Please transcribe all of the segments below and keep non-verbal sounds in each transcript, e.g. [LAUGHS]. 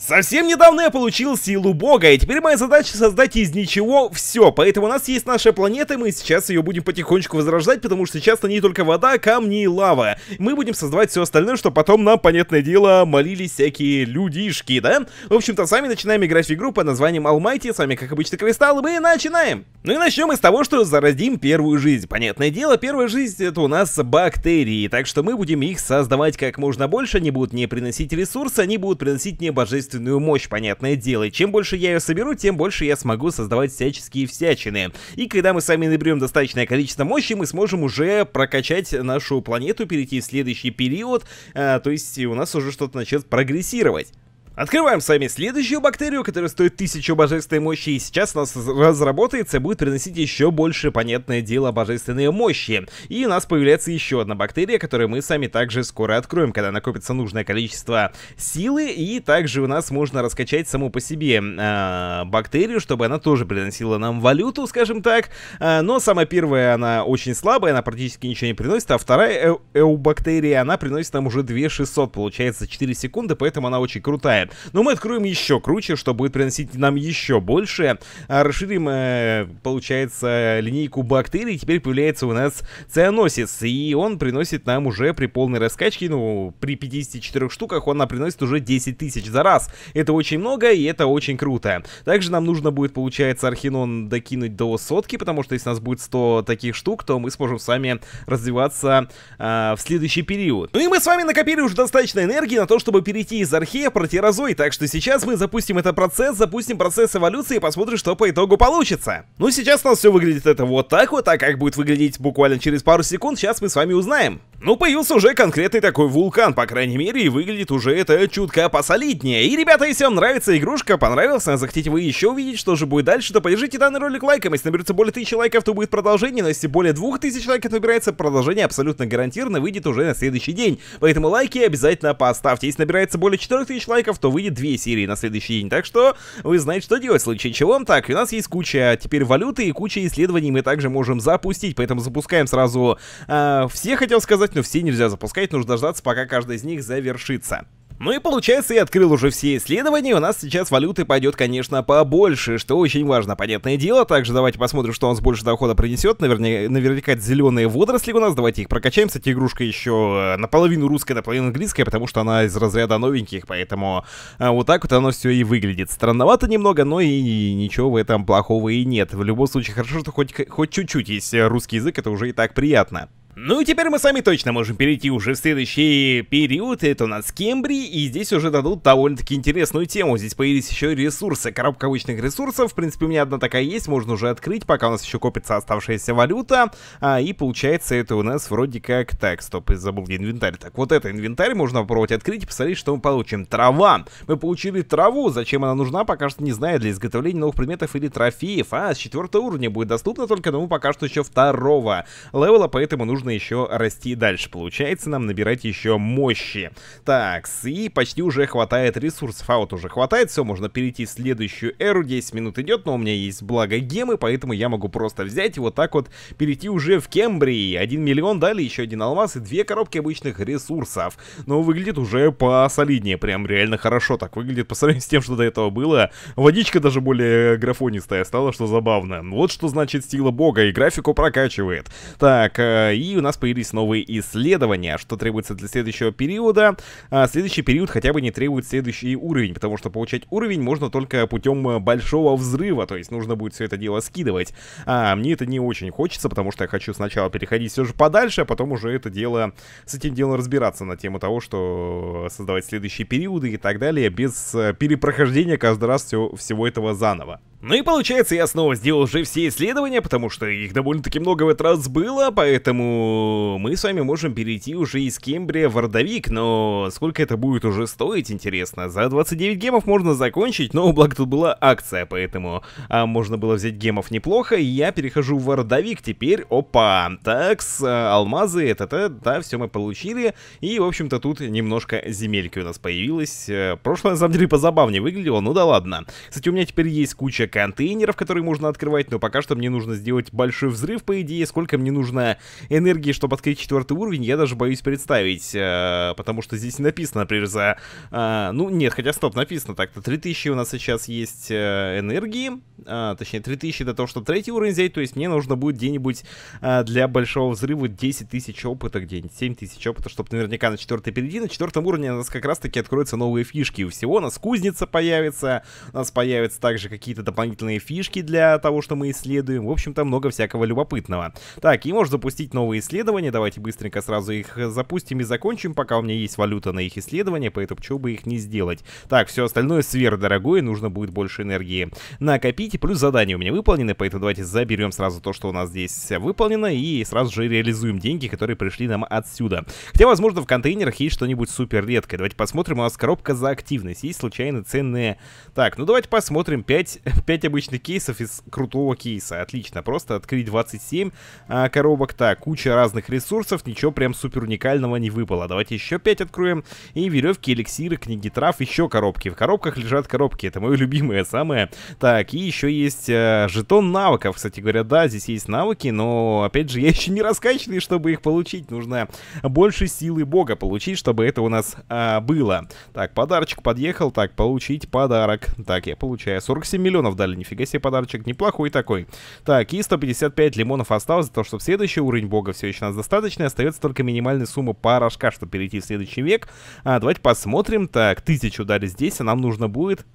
Совсем недавно я получил силу бога, и теперь моя задача создать из ничего все, поэтому у нас есть наша планета, и мы сейчас ее будем потихонечку возрождать, потому что сейчас на ней только вода, камни и лава. Мы будем создавать все остальное, что потом нам, понятное дело, молились всякие людишки, да? В общем-то, сами начинаем играть в игру под названием Almighty, с вами, как обычно, Кристалл, и мы начинаем! Ну и начнем мы с того, что заразим первую жизнь. Понятное дело, первая жизнь это у нас бактерии, так что мы будем их создавать как можно больше, они будут не приносить ресурсы, они будут приносить не божественные собственную мощь, понятное дело. И чем больше я ее соберу, тем больше я смогу создавать всяческие всячины. И когда мы сами наберем достаточное количество мощи, мы сможем уже прокачать нашу планету, перейти в следующий период. А, то есть у нас уже что-то начнет прогрессировать. Открываем с вами следующую бактерию, которая стоит тысячу божественной мощи, и сейчас у нас разработается и будет приносить еще больше, понятное дело, божественные мощи. И у нас появляется еще одна бактерия, которую мы сами также скоро откроем, когда накопится нужное количество силы, и также у нас можно раскачать саму по себе э, бактерию, чтобы она тоже приносила нам валюту, скажем так. Э, но самая первая, она очень слабая, она практически ничего не приносит, а вторая э, эубактерия, она приносит нам уже 2600, получается 4 секунды, поэтому она очень крутая хватает. Э, Но ну, мы откроем еще круче, что будет приносить нам еще больше. Э, расширим, э, получается, линейку бактерий. Теперь появляется у нас цианосис. И он приносит нам уже при полной раскачке, ну, при 54 штуках, он нам приносит уже 10 тысяч за раз. Это очень много, и это очень круто. Также нам нужно будет, получается, архинон докинуть до сотки, потому что если у нас будет 100 таких штук, то мы сможем с вами развиваться э, в следующий период. Ну и мы с вами накопили уже достаточно энергии на то, чтобы перейти из архея, протираться грозой, так что сейчас мы запустим этот процесс, запустим процесс эволюции и посмотрим, что по итогу получится. Ну сейчас у нас все выглядит это вот так вот, а как будет выглядеть буквально через пару секунд, сейчас мы с вами узнаем. Ну, появился уже конкретный такой вулкан, по крайней мере, и выглядит уже это чутка посолиднее. И, ребята, если вам нравится игрушка, понравился, захотите вы еще увидеть, что же будет дальше, то поддержите данный ролик лайком. Если наберется более тысячи лайков, то будет продолжение, но если более двух тысяч лайков набирается, продолжение абсолютно гарантированно выйдет уже на следующий день. Поэтому лайки обязательно поставьте. Если набирается более 4000 лайков, что выйдет две серии на следующий день, так что вы знаете, что делать в случае чего. Так, у нас есть куча теперь валюты и куча исследований мы также можем запустить, поэтому запускаем сразу э, все, хотел сказать, но все нельзя запускать, нужно дождаться, пока каждая из них завершится. Ну и получается, я открыл уже все исследования, у нас сейчас валюты пойдет, конечно, побольше, что очень важно, понятное дело. Также давайте посмотрим, что у нас больше дохода принесет. Наверняка, наверняка зеленые водоросли у нас, давайте их прокачаем. Кстати, игрушка еще э, наполовину русская, наполовину английская, потому что она из разряда новеньких, поэтому а, вот так вот оно все и выглядит. Странновато немного, но и ничего в этом плохого и нет. В любом случае, хорошо, что хоть, хоть чуть-чуть есть э, русский язык, это уже и так приятно. Ну и теперь мы с вами точно можем перейти уже в следующий период, это у нас Кембри, и здесь уже дадут довольно-таки интересную тему, здесь появились еще ресурсы, коробка обычных ресурсов, в принципе у меня одна такая есть, можно уже открыть, пока у нас еще копится оставшаяся валюта, а, и получается это у нас вроде как, так, стоп, я забыл где инвентарь, так вот это инвентарь можно попробовать открыть и посмотреть, что мы получим, трава, мы получили траву, зачем она нужна, пока что не знаю, для изготовления новых предметов или трофеев, а с четвертого уровня будет доступно только, но мы пока что еще второго левела, поэтому нужно нужно еще расти дальше. Получается нам набирать еще мощи. Так, и почти уже хватает ресурсов. А вот уже хватает, все, можно перейти в следующую эру. 10 минут идет, но у меня есть благо гемы, поэтому я могу просто взять и вот так вот перейти уже в Кембрии. 1 миллион дали, еще один алмаз и две коробки обычных ресурсов. Но выглядит уже посолиднее, прям реально хорошо так выглядит по сравнению с тем, что до этого было. Водичка даже более графонистая стала, что забавно. Вот что значит сила бога, и графику прокачивает. Так, э, и у нас появились новые исследования. Что требуется для следующего периода? А, следующий период хотя бы не требует следующий уровень, потому что получать уровень можно только путем э, большого взрыва, то есть нужно будет все это дело скидывать. А мне это не очень хочется, потому что я хочу сначала переходить все же подальше, а потом уже это дело, с этим делом разбираться на тему того, что создавать следующие периоды и так далее, без э, перепрохождения каждый раз все, всего этого заново. Ну и получается, я снова сделал уже все исследования, потому что их довольно-таки много в этот раз было, поэтому мы с вами можем перейти уже из Кембрия в Ордовик, но сколько это будет уже стоить, интересно. За 29 гемов можно закончить, но благо тут была акция, поэтому а, можно было взять гемов неплохо, и я перехожу в Ордовик теперь, опа, такс, а, алмазы, это-то, да, все мы получили, и, в общем-то, тут немножко земельки у нас появилось. Э, прошлое, на самом деле, позабавнее выглядело, ну да ладно. Кстати, у меня теперь есть куча контейнеров, которые можно открывать, но пока что мне нужно сделать большой взрыв, по идее. Сколько мне нужно энергии, чтобы открыть четвертый уровень, я даже боюсь представить, э, потому что здесь не написано, например, за... Э, ну, нет, хотя стоп, написано так-то. 3000 у нас сейчас есть э, энергии, э, точнее 3000 для того, чтобы третий уровень взять, то есть мне нужно будет где-нибудь э, для большого взрыва 10 тысяч опыта, где-нибудь 7 тысяч опыта, чтобы наверняка на четвертый перейти. На четвертом уровне у нас как раз-таки откроются новые фишки. У всего у нас кузница появится, у нас появятся также какие-то дополнительные дополнительные фишки для того, что мы исследуем. В общем-то, много всякого любопытного. Так, и можешь запустить новые исследования. Давайте быстренько сразу их э, запустим и закончим, пока у меня есть валюта на их исследование, поэтому почему бы их не сделать. Так, все остальное сверхдорогое, нужно будет больше энергии. Накопите, плюс задания у меня выполнены, поэтому давайте заберем сразу то, что у нас здесь выполнено, и сразу же реализуем деньги, которые пришли нам отсюда. Хотя, возможно, в контейнерах есть что-нибудь супер редкое. Давайте посмотрим, у нас коробка за активность. Есть случайно ценные... Так, ну давайте посмотрим. 5, [LAUGHS] 5 обычных кейсов из крутого кейса. Отлично, просто открыть 27 а, коробок. Так, куча разных ресурсов, ничего прям супер уникального не выпало. Давайте еще 5 откроем. И веревки, эликсиры, книги трав, еще коробки. В коробках лежат коробки, это мое любимое самое. Так, и еще есть а, жетон навыков. Кстати говоря, да, здесь есть навыки, но, опять же, [LAUGHS] я еще не раскачанный, чтобы их получить. Нужно больше силы бога получить, чтобы это у нас а, было. Так, подарочек подъехал. Так, получить подарок. Так, я получаю 47 миллионов дали. Нифига себе подарочек. Неплохой такой. Так, и 155 лимонов осталось за то, что в следующий уровень бога все еще нас достаточно. Остается только минимальная сумма порошка, чтобы перейти в следующий век. А, давайте посмотрим. Так, тысячу дали здесь, а нам нужно будет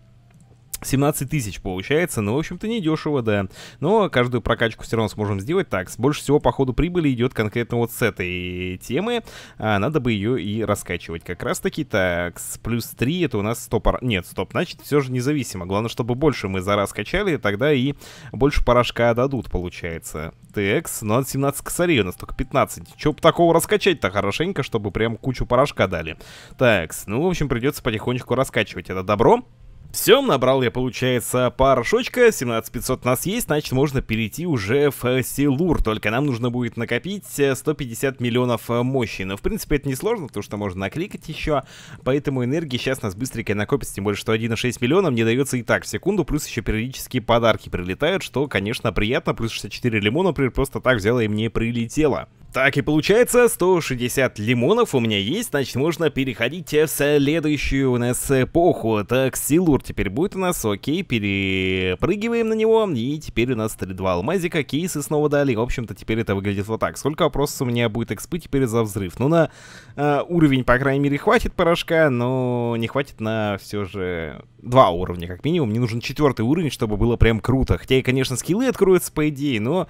17 тысяч получается, ну, в общем-то, недешево, да. Но каждую прокачку все равно сможем сделать так. Больше всего по ходу прибыли идет конкретно вот с этой темы. А, надо бы ее и раскачивать. Как раз таки, так, с плюс 3 это у нас 100 Нет, стоп, значит, все же независимо. Главное, чтобы больше мы за раз качали, тогда и больше порошка дадут, получается. ТХ, ну, от 17 косарей у нас только 15. Че бы такого раскачать-то хорошенько, чтобы прям кучу порошка дали. Такс, ну, в общем, придется потихонечку раскачивать это добро. Все, набрал я, получается, порошочка, 17500 у нас есть, значит, можно перейти уже в Силур, только нам нужно будет накопить 150 э, миллионов э, мощи. Но, в принципе, это несложно, потому что можно накликать еще, поэтому энергии сейчас нас быстренько накопится, тем более, что 1,6 миллионов мне дается и так в секунду, плюс еще периодические подарки прилетают, что, конечно, приятно, плюс 64 лимона, например, просто так взяла и мне прилетело. Так и получается, 160 лимонов у меня есть, значит можно переходить в следующую у нас эпоху. Так, Силур теперь будет у нас, окей, перепрыгиваем на него, и теперь у нас 3-2 алмазика, кейсы снова дали. В общем-то, теперь это выглядит вот так. Сколько вопросов у меня будет экспы теперь за взрыв? Ну, на э, уровень, по крайней мере, хватит порошка, но не хватит на все же два уровня, как минимум. Мне нужен четвертый уровень, чтобы было прям круто. Хотя, конечно, скиллы откроются, по идее, но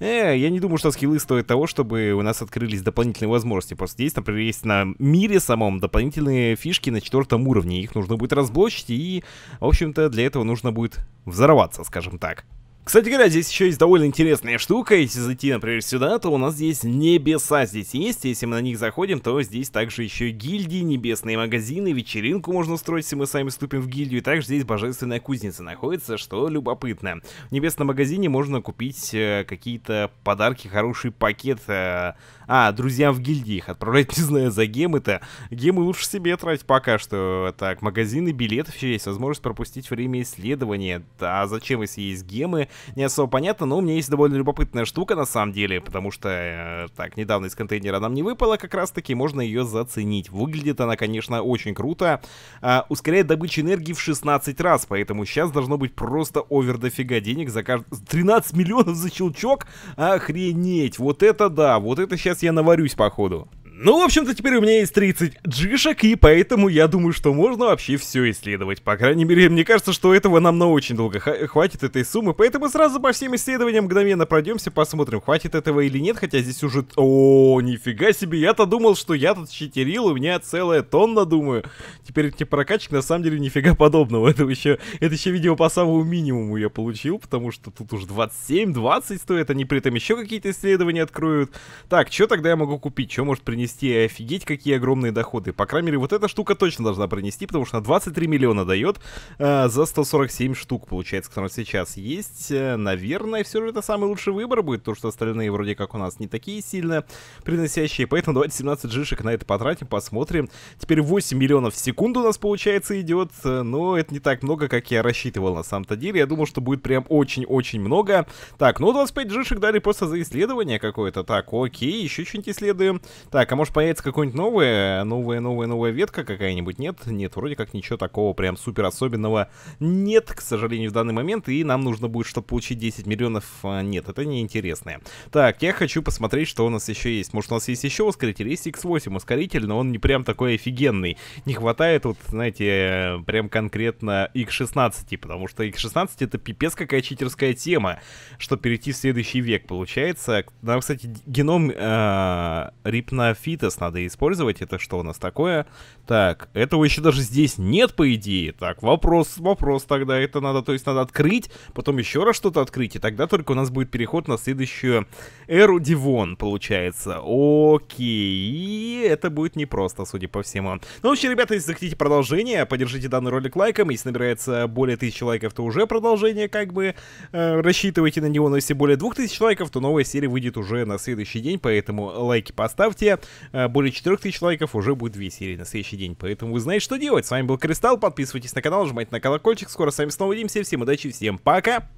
э, я не думаю, что скиллы стоят того, чтобы у нас открылись дополнительные возможности. Просто здесь, например, есть на мире самом дополнительные фишки на четвертом уровне. Их нужно будет разблочить, и, в общем-то, для этого нужно будет взорваться, скажем так. Кстати говоря, здесь еще есть довольно интересная штука. Если зайти, например, сюда, то у нас здесь небеса здесь есть. Если мы на них заходим, то здесь также еще гильдии, небесные магазины, вечеринку можно устроить, если мы сами вступим в гильдию. И также здесь божественная кузница находится, что любопытно. В небесном магазине можно купить э, какие-то подарки, хороший пакет. Э, а, друзьям в гильдии их отправлять, [LAUGHS] не знаю, за гемы-то. Гемы лучше себе тратить пока что. Так, магазины билеты еще есть, возможность пропустить время исследования. Да, а зачем, если есть гемы? не особо понятно, но у меня есть довольно любопытная штука на самом деле, потому что, э, так, недавно из контейнера нам не выпала как раз-таки, можно ее заценить. Выглядит она, конечно, очень круто. Э, ускоряет добычу энергии в 16 раз, поэтому сейчас должно быть просто овер дофига денег за каждый... 13 миллионов за щелчок? Охренеть, вот это да, вот это сейчас я наварюсь походу. Ну, в общем-то, теперь у меня есть 30 джишек, и поэтому я думаю, что можно вообще все исследовать. По крайней мере, мне кажется, что этого нам на очень долго хватит этой суммы, поэтому сразу по всем исследованиям мгновенно пройдемся, посмотрим, хватит этого или нет, хотя здесь уже... О, нифига себе, я-то думал, что я тут читерил, у меня целая тонна, думаю. Теперь эти прокачки на самом деле, нифига подобного. [LAUGHS] Это еще, это еще видео по самому минимуму я получил, потому что тут уж 27-20 стоит, они при этом еще какие-то исследования откроют. Так, что тогда я могу купить, что может принести? принести и офигеть, какие огромные доходы. По крайней мере, вот эта штука точно должна принести, потому что на 23 миллиона дает э, за 147 штук, получается, которые сейчас есть. Э, наверное, все же это самый лучший выбор будет, потому что остальные вроде как у нас не такие сильно приносящие. Поэтому давайте 17 джишек на это потратим, посмотрим. Теперь 8 миллионов в секунду у нас, получается, идет. Э, но это не так много, как я рассчитывал на самом-то деле. Я думал, что будет прям очень-очень много. Так, ну 25 джишек дали просто за исследование какое-то. Так, окей, еще что-нибудь исследуем. Так, а может появится какое-нибудь новое, новая, новая, новая ветка какая-нибудь? Нет, нет, вроде как ничего такого прям супер особенного нет, к сожалению, в данный момент. И нам нужно будет, чтобы получить 10 миллионов. А, нет, это неинтересное. Так, я хочу посмотреть, что у нас еще есть. Может, у нас есть еще ускоритель? Есть X8 ускоритель, но он не прям такой офигенный. Не хватает вот, знаете, прям конкретно X16, потому что X16 это пипец какая читерская тема, что перейти в следующий век получается. Нам, кстати, геном э, рипна фитос надо использовать. Это что у нас такое? Так, этого еще даже здесь нет, по идее. Так, вопрос, вопрос тогда. Это надо, то есть надо открыть, потом еще раз что-то открыть, и тогда только у нас будет переход на следующую эру Дивон, получается. Окей, это будет непросто, судя по всему. Ну, вообще, ребята, если захотите продолжение, поддержите данный ролик лайком. Если набирается более тысячи лайков, то уже продолжение, как бы, э, рассчитывайте на него. Но если более двух тысяч лайков, то новая серия выйдет уже на следующий день, поэтому лайки поставьте. Э, более 4000 лайков уже будет 2 серии на следующий день. Поэтому вы знаете, что делать. С вами был Кристалл, подписывайтесь на канал, жмите на колокольчик. Скоро с вами снова увидимся. Всем удачи, всем пока!